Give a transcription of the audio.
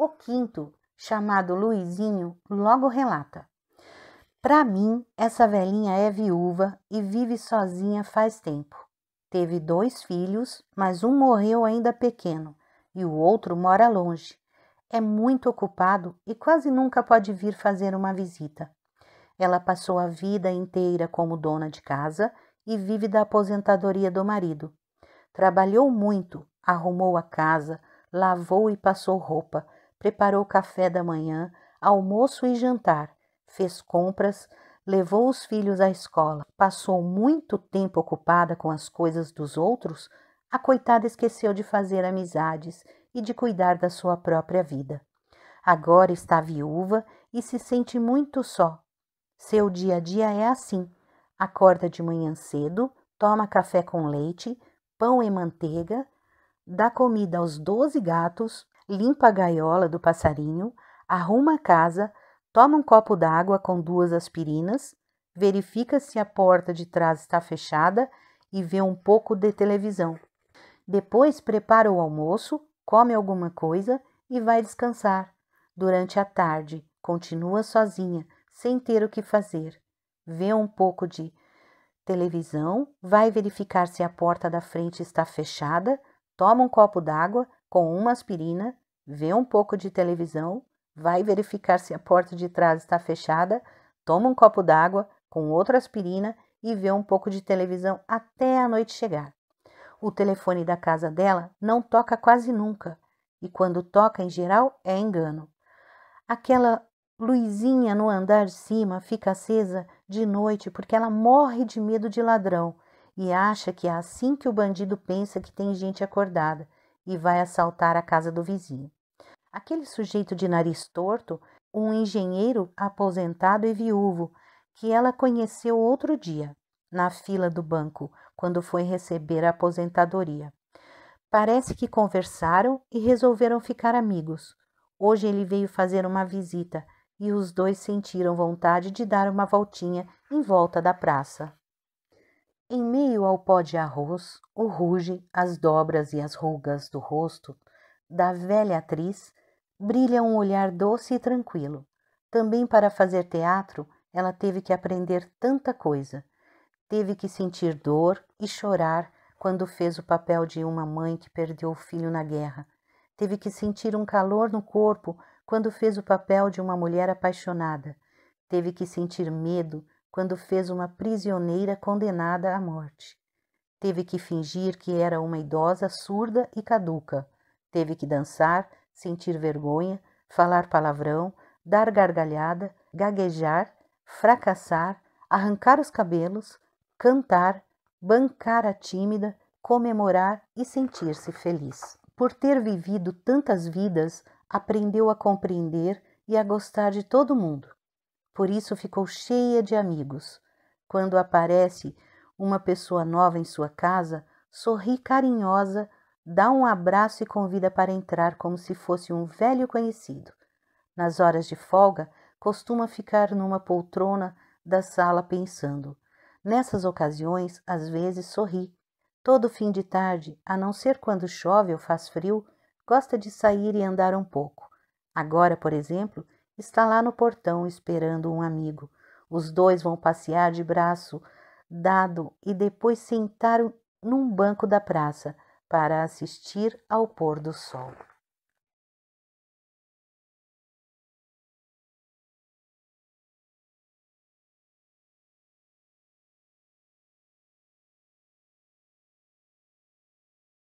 O quinto, chamado Luizinho, logo relata: Para mim, essa velhinha é viúva e vive sozinha faz tempo. Teve dois filhos, mas um morreu ainda pequeno e o outro mora longe. É muito ocupado e quase nunca pode vir fazer uma visita. Ela passou a vida inteira como dona de casa e vive da aposentadoria do marido. Trabalhou muito, arrumou a casa, lavou e passou roupa preparou café da manhã, almoço e jantar, fez compras, levou os filhos à escola. Passou muito tempo ocupada com as coisas dos outros, a coitada esqueceu de fazer amizades e de cuidar da sua própria vida. Agora está viúva e se sente muito só. Seu dia a dia é assim: acorda de manhã cedo, toma café com leite, pão e manteiga, dá comida aos doze gatos, limpa a gaiola do passarinho, arruma a casa, toma um copo d'água com duas aspirinas, verifica se a porta de trás está fechada e vê um pouco de televisão. Depois prepara o almoço, come alguma coisa e vai descansar. Durante a tarde, continua sozinha, sem ter o que fazer. Vê um pouco de televisão, vai verificar se a porta da frente está fechada, toma um copo d'água com uma aspirina, vê um pouco de televisão, vai verificar se a porta de trás está fechada, toma um copo d'água com outra aspirina e vê um pouco de televisão até a noite chegar. O telefone da casa dela não toca quase nunca, e quando toca em geral é engano. Aquela luzinha no andar de cima fica acesa de noite porque ela morre de medo de ladrão e acha que é assim que o bandido pensa que tem gente acordada e vai assaltar a casa do vizinho. Aquele sujeito de nariz torto, um engenheiro aposentado e viúvo, que ela conheceu outro dia, na fila do banco, quando foi receber a aposentadoria. Parece que conversaram e resolveram ficar amigos. Hoje ele veio fazer uma visita e os dois sentiram vontade de dar uma voltinha em volta da praça. Em meio ao pó de arroz, o ruge, as dobras e as rugas do rosto da velha atriz brilha um olhar doce e tranquilo. Também para fazer teatro, ela teve que aprender tanta coisa. Teve que sentir dor e chorar quando fez o papel de uma mãe que perdeu o filho na guerra. Teve que sentir um calor no corpo quando fez o papel de uma mulher apaixonada. Teve que sentir medo quando fez uma prisioneira condenada à morte. Teve que fingir que era uma idosa surda e caduca. Teve que dançar, sentir vergonha, falar palavrão, dar gargalhada, gaguejar, fracassar, arrancar os cabelos, cantar, bancar a tímida, comemorar e sentir-se feliz. Por ter vivido tantas vidas, aprendeu a compreender e a gostar de todo mundo. Por isso ficou cheia de amigos. Quando aparece uma pessoa nova em sua casa, sorri carinhosa, dá um abraço e convida para entrar como se fosse um velho conhecido. Nas horas de folga, costuma ficar numa poltrona da sala pensando. Nessas ocasiões, às vezes sorri. Todo fim de tarde, a não ser quando chove ou faz frio, gosta de sair e andar um pouco. Agora, por exemplo, está lá no portão esperando um amigo. Os dois vão passear de braço dado e depois sentaram num banco da praça para assistir ao pôr do sol.